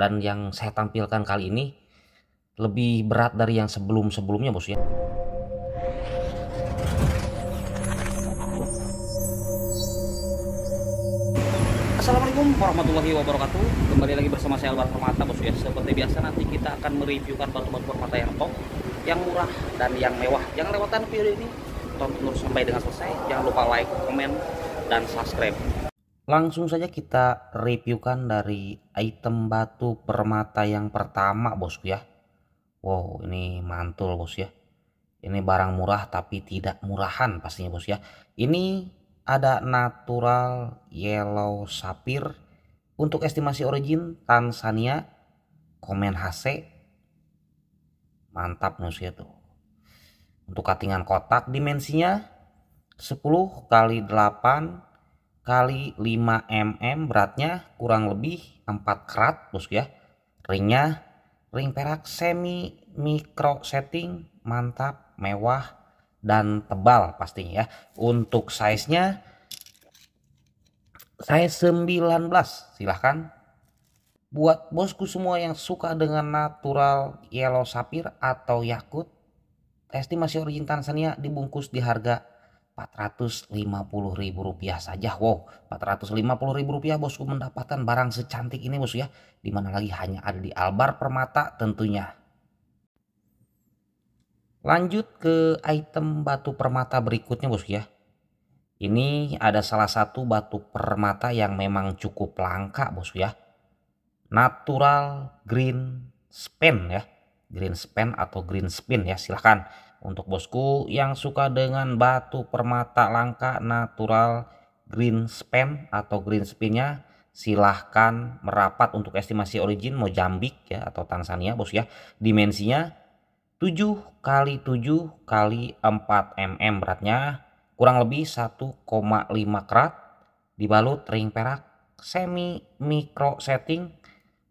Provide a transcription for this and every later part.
dan yang saya tampilkan kali ini lebih berat dari yang sebelum-sebelumnya bos ya. Assalamualaikum warahmatullahi wabarakatuh Kembali lagi bersama saya Albar Permata bos ya Seperti biasa nanti kita akan mereviewkan batu-batu permata yang top Yang murah dan yang mewah Jangan lewatkan video ini Tonton terus sampai dengan selesai Jangan lupa like, komen, dan subscribe Langsung saja kita reviewkan dari item batu permata yang pertama bosku ya. Wow ini mantul bos ya. Ini barang murah tapi tidak murahan pastinya bos ya. Ini ada natural yellow sapphire. Untuk estimasi origin Tanzania, komen HC. Mantap bos ya tuh. Untuk katingan kotak dimensinya 10 kali 8 kali 5 mm beratnya kurang lebih 4 karat bosku ya ringnya ring perak semi mikro setting mantap mewah dan tebal pastinya ya untuk size nya saya 19 silahkan buat bosku semua yang suka dengan natural yellow sapir atau yakut estimasi origin Tanzania dibungkus di harga Rp450.000 saja. Wow, Rp450.000 bosku mendapatkan barang secantik ini bosku ya. Dimana lagi hanya ada di Albar Permata tentunya. Lanjut ke item batu permata berikutnya bosku ya. Ini ada salah satu batu permata yang memang cukup langka bosku ya. Natural green spin ya. Green spin atau green spin ya silahkan untuk bosku yang suka dengan batu permata langka natural green span atau green spinnya silahkan merapat untuk estimasi origin mau jambik ya atau Tanzania bos ya. Dimensinya 7 kali 7 kali 4 mm beratnya kurang lebih 1,5 karat dibalut ring perak semi micro setting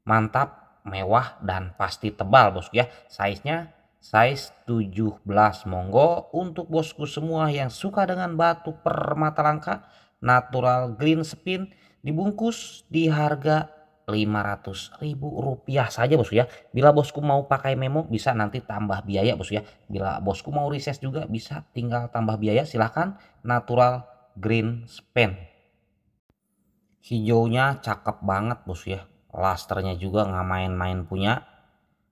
mantap mewah dan pasti tebal bos ya size nya size 17 monggo untuk bosku semua yang suka dengan batu permata langka natural green spin dibungkus di harga 500 ribu rupiah saja bosku ya bila bosku mau pakai memo bisa nanti tambah biaya bosku ya bila bosku mau riset juga bisa tinggal tambah biaya silahkan natural green spin hijaunya cakep banget bosku ya lasternya juga nggak main-main punya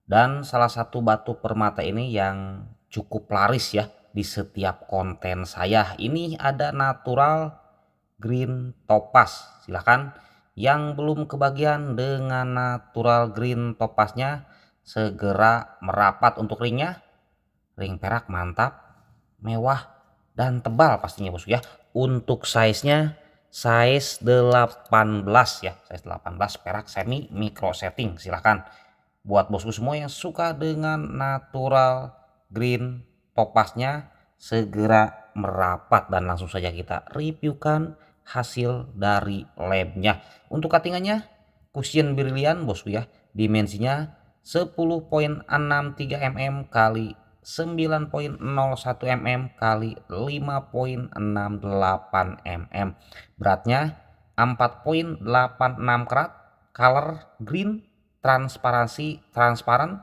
dan salah satu batu permata ini yang cukup laris ya di setiap konten saya. Ini ada natural green topas Silahkan yang belum kebagian dengan natural green topasnya segera merapat untuk ringnya. Ring perak mantap, mewah dan tebal pastinya bosku ya. Untuk size-nya size 18 ya, size 18 perak semi micro setting silahkan buat bosku semua yang suka dengan natural green popasnya segera merapat dan langsung saja kita reviewkan hasil dari labnya untuk cuttingannya cushion brilliant bosku ya dimensinya 10.63 mm kali 9.01 mm kali 5.68 mm beratnya 4.86 karat color green transparansi transparan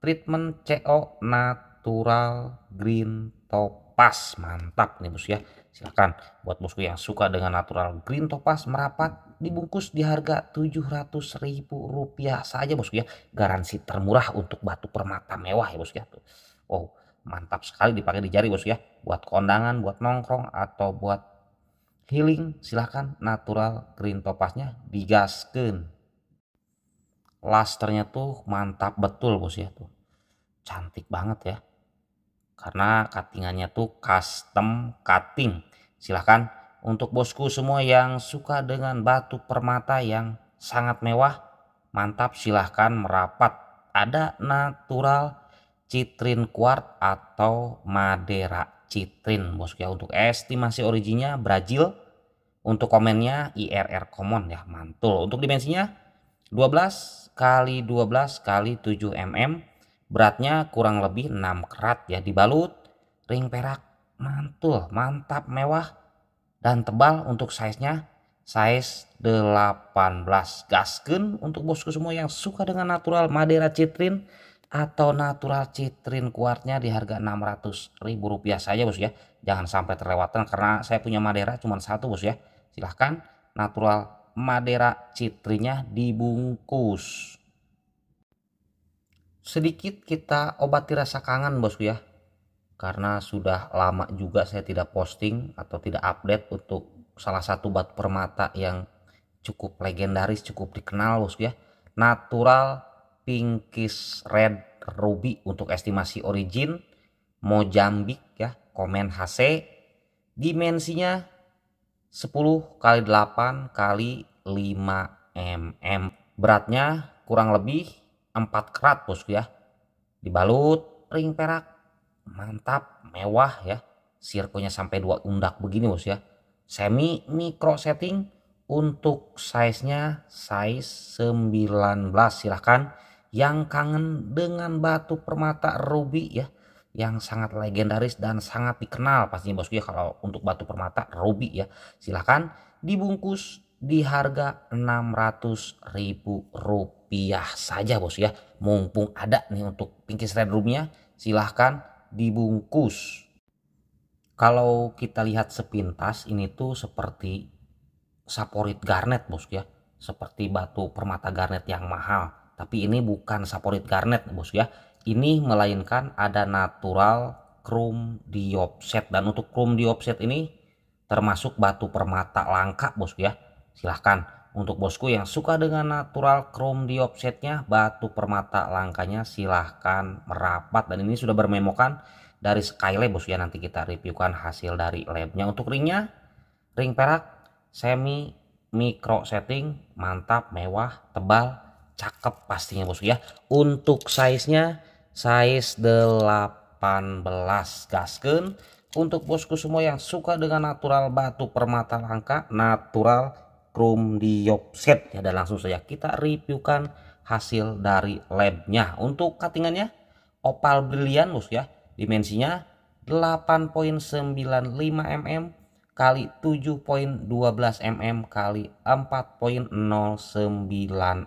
treatment CO natural green topas, mantap nih bos ya silahkan buat bosku yang suka dengan natural green topas merapat dibungkus di harga tujuh ratus ribu rupiah saja bosku ya garansi termurah untuk batu permata mewah ya bosku ya Oh, mantap sekali dipakai di jari bosku ya buat kondangan buat nongkrong atau buat healing silahkan natural green topasnya digaskan lasternya tuh mantap betul bos ya tuh cantik banget ya karena cuttingannya tuh custom cutting silahkan untuk bosku semua yang suka dengan batu permata yang sangat mewah mantap silahkan merapat ada natural citrin quart atau madera citrin bosku ya untuk estimasi originnya Brazil untuk komennya IRR common ya mantul untuk dimensinya 12 kali 12 kali 7 mm beratnya kurang lebih 6 kerat ya dibalut ring perak mantul mantap mewah dan tebal untuk size-nya size 18 gasken untuk bosku semua yang suka dengan natural madera Citrin atau natural Citrin kuartnya di harga 600 ribu rupiah saja bos ya jangan sampai terlewatkan karena saya punya madera cuma satu bos ya silahkan natural Madera citrinya dibungkus. Sedikit kita obati rasa kangen bosku ya. Karena sudah lama juga saya tidak posting atau tidak update untuk salah satu bat permata yang cukup legendaris, cukup dikenal bosku ya. Natural Pinkish Red Ruby untuk estimasi origin Mojambik ya, Komen HC. Dimensinya 10 kali 8 kali 5 mm. Beratnya kurang lebih 4 kerat bosku ya. Dibalut ring perak. Mantap, mewah ya. Sirkonya sampai dua undak begini bos ya. Semi micro setting untuk size-nya size 19 silahkan yang kangen dengan batu permata ruby ya yang sangat legendaris dan sangat dikenal pastinya bosku ya kalau untuk batu permata ruby ya silahkan dibungkus di harga 600 ribu rupiah saja bos ya mumpung ada nih untuk pinkish red roomnya silahkan dibungkus kalau kita lihat sepintas ini tuh seperti saporit garnet bos ya seperti batu permata garnet yang mahal tapi ini bukan saporit garnet bos ya ini melainkan ada natural chrome di offset dan untuk chrome di offset ini termasuk batu permata langka bosku ya silahkan untuk bosku yang suka dengan natural chrome di offsetnya batu permata langkanya silahkan merapat dan ini sudah bermemokan dari Skylab bosku ya nanti kita reviewkan hasil dari labnya untuk ringnya ring perak semi micro setting mantap mewah tebal cakep pastinya bosku ya untuk size nya size 18 gasken untuk bosku semua yang suka dengan natural batu permata langka natural chrome diopset ya dan langsung saja kita reviewkan hasil dari labnya untuk cuttingannya opal brilian bos ya dimensinya 8.95 mm kali 7.12 mm kali 4.09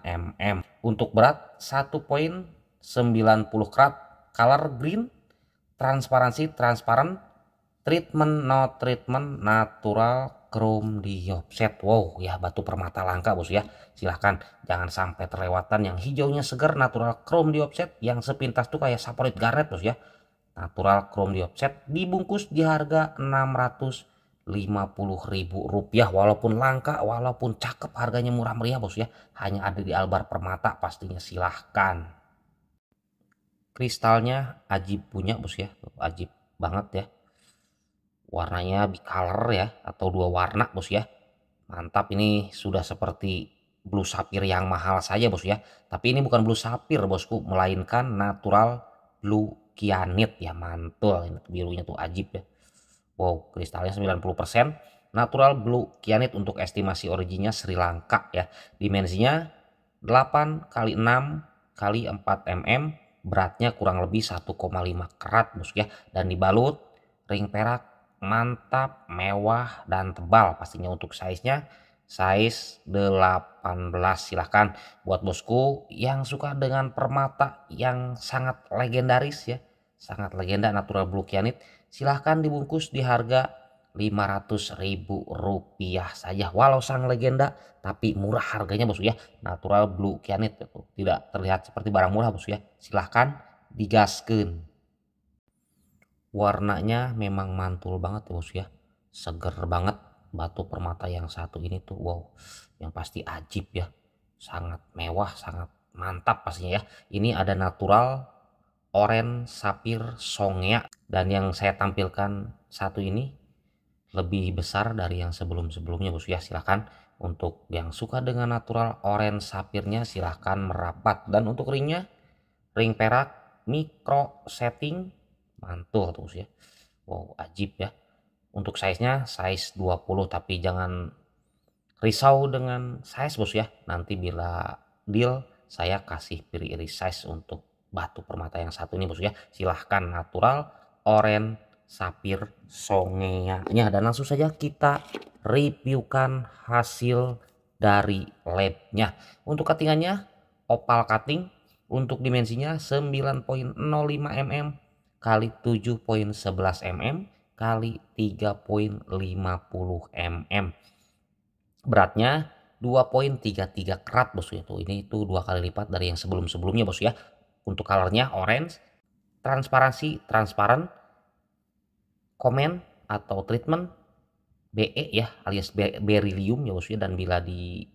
mm untuk berat 90 krat, color green, transparansi transparan, treatment no treatment, natural chrome di offset. Wow, ya batu permata langka bos ya. Silahkan jangan sampai terlewatan yang hijaunya segar natural chrome di offset yang sepintas tuh kayak saporit garnet bos ya. Natural chrome di offset dibungkus di harga 600 ribu rupiah walaupun langka walaupun cakep harganya murah meriah bos ya hanya ada di Albar Permata pastinya silahkan kristalnya ajib punya bos ya ajib banget ya warnanya bicolor ya atau dua warna bos ya mantap ini sudah seperti blue sapphire yang mahal saja bos ya tapi ini bukan blue sapphire bosku melainkan natural blue kianit ya mantul ini birunya tuh ajib ya wow kristalnya 90% natural blue kianit untuk estimasi originnya Sri Lanka ya dimensinya 8 kali 6 kali 4 mm beratnya kurang lebih 1,5 kerat bos ya dan dibalut ring perak mantap mewah dan tebal pastinya untuk size nya size 18 silahkan buat bosku yang suka dengan permata yang sangat legendaris ya sangat legenda natural blue kianit silahkan dibungkus di harga 500 ribu rupiah saja walau sang legenda tapi murah harganya bosku ya natural blue kianit itu tidak terlihat seperti barang murah bosku ya silahkan digaskan warnanya memang mantul banget ya bosku ya seger banget batu permata yang satu ini tuh wow yang pasti ajib ya sangat mewah sangat mantap pastinya ya ini ada natural oren sapir songya dan yang saya tampilkan satu ini lebih besar dari yang sebelum-sebelumnya bos ya silahkan untuk yang suka dengan natural orange sapirnya silahkan merapat dan untuk ringnya ring perak micro setting mantul tuh ya wow ajib ya untuk size nya size 20 tapi jangan risau dengan size bos ya nanti bila deal saya kasih pilih iris size untuk batu permata yang satu ini bos ya silahkan natural orange Sapir Songeanya dan langsung saja kita reviewkan hasil dari labnya. Untuk cuttingannya opal cutting untuk dimensinya 9.05 mm kali 7.11 mm kali 3.50 mm. Beratnya 2.33 karat bosku ya tuh. Ini itu dua kali lipat dari yang sebelum-sebelumnya bos ya. Untuk colornya orange, transparansi transparan, komen atau treatment BE ya alias Berilium ya bos ya dan bila di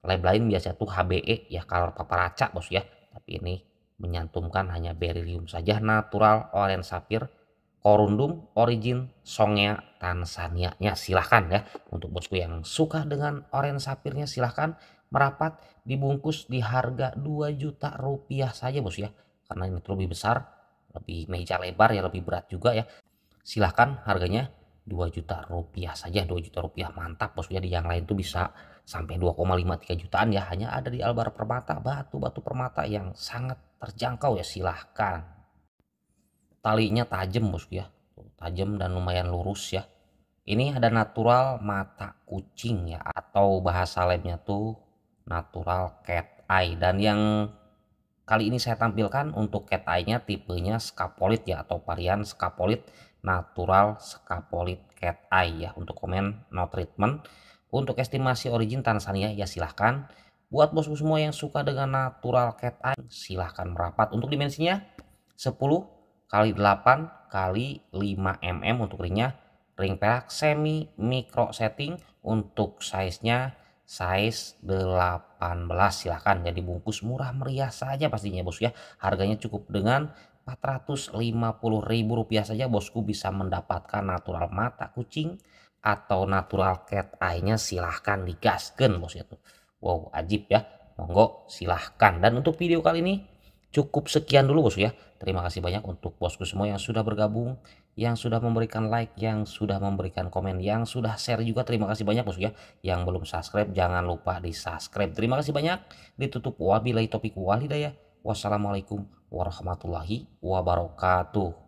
lab lain biasanya tuh HBE ya kalau paparaca bos ya tapi ini menyantumkan hanya Berilium saja natural orange sapphire korundum origin songnya Tanzania ya silahkan ya untuk bosku yang suka dengan orange sapphire silahkan merapat dibungkus di harga 2 juta rupiah saja bos ya karena ini lebih besar lebih meja lebar ya lebih berat juga ya silahkan harganya 2 juta rupiah saja 2 juta rupiah mantap bos di yang lain tuh bisa sampai 2,53 jutaan ya hanya ada di Albar Permata batu-batu permata yang sangat terjangkau ya silahkan talinya tajam bosku ya tajam dan lumayan lurus ya ini ada natural mata kucing ya atau bahasa lainnya tuh natural cat eye dan yang kali ini saya tampilkan untuk cat eye nya tipenya scapolit ya atau varian scapolit natural scapolite cat eye ya untuk komen no treatment. Untuk estimasi origin Tanzania ya silahkan. Buat bosku semua yang suka dengan natural cat eye silahkan merapat. Untuk dimensinya 10 kali 8 kali 5 mm untuk ringnya. Ring perak semi micro setting untuk size-nya size 18 silahkan jadi bungkus murah meriah saja pastinya bos ya harganya cukup dengan ribu rupiah saja bosku bisa mendapatkan natural mata kucing atau natural cat eye-nya silahkan digaskan bos itu. Ya wow, ajib ya. Monggo silahkan. Dan untuk video kali ini cukup sekian dulu bosku ya. Terima kasih banyak untuk bosku semua yang sudah bergabung, yang sudah memberikan like, yang sudah memberikan komen, yang sudah share juga. Terima kasih banyak bosku ya. Yang belum subscribe jangan lupa di subscribe. Terima kasih banyak. Ditutup wabilai topik walidaya. Wassalamualaikum warahmatullahi wabarakatuh.